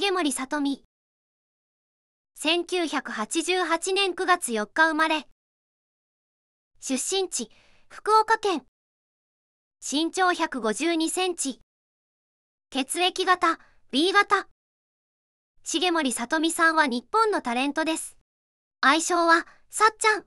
重森さとみ1988年9月4日生まれ出身地福岡県身長152センチ血液型 B 型重森さとみさんは日本のタレントです愛称はさっちゃん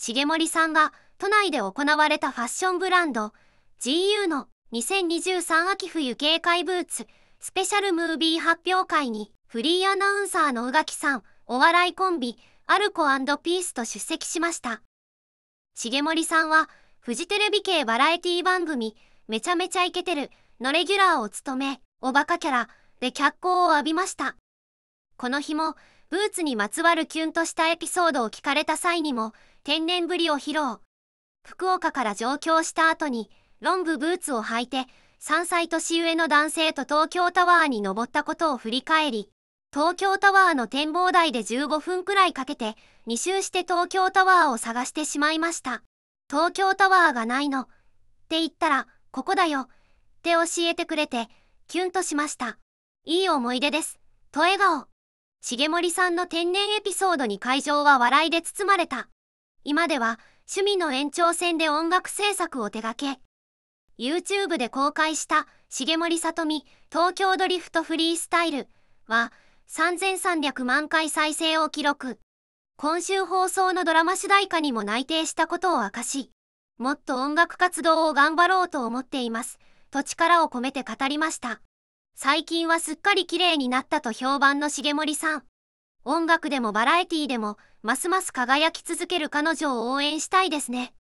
重森さんが都内で行われたファッションブランド GU の2023秋冬警戒ブーツスペシャルムービー発表会に、フリーアナウンサーの宇垣さん、お笑いコンビ、アルコピースと出席しました。重森さんは、フジテレビ系バラエティ番組、めちゃめちゃイケてる、のレギュラーを務め、おバカキャラ、で脚光を浴びました。この日も、ブーツにまつわるキュンとしたエピソードを聞かれた際にも、天然ぶりを披露。福岡から上京した後に、ロングブーツを履いて、3歳年上の男性と東京タワーに登ったことを振り返り、東京タワーの展望台で15分くらいかけて、2周して東京タワーを探してしまいました。東京タワーがないの。って言ったら、ここだよ。って教えてくれて、キュンとしました。いい思い出です。と笑顔。重森さんの天然エピソードに会場は笑いで包まれた。今では、趣味の延長線で音楽制作を手掛け、YouTube で公開した重森さとみ東京ドリフトフリースタイルは3300万回再生を記録。今週放送のドラマ主題歌にも内定したことを明かし、もっと音楽活動を頑張ろうと思っています。と力を込めて語りました。最近はすっかり綺麗になったと評判の重森さん。音楽でもバラエティでも、ますます輝き続ける彼女を応援したいですね。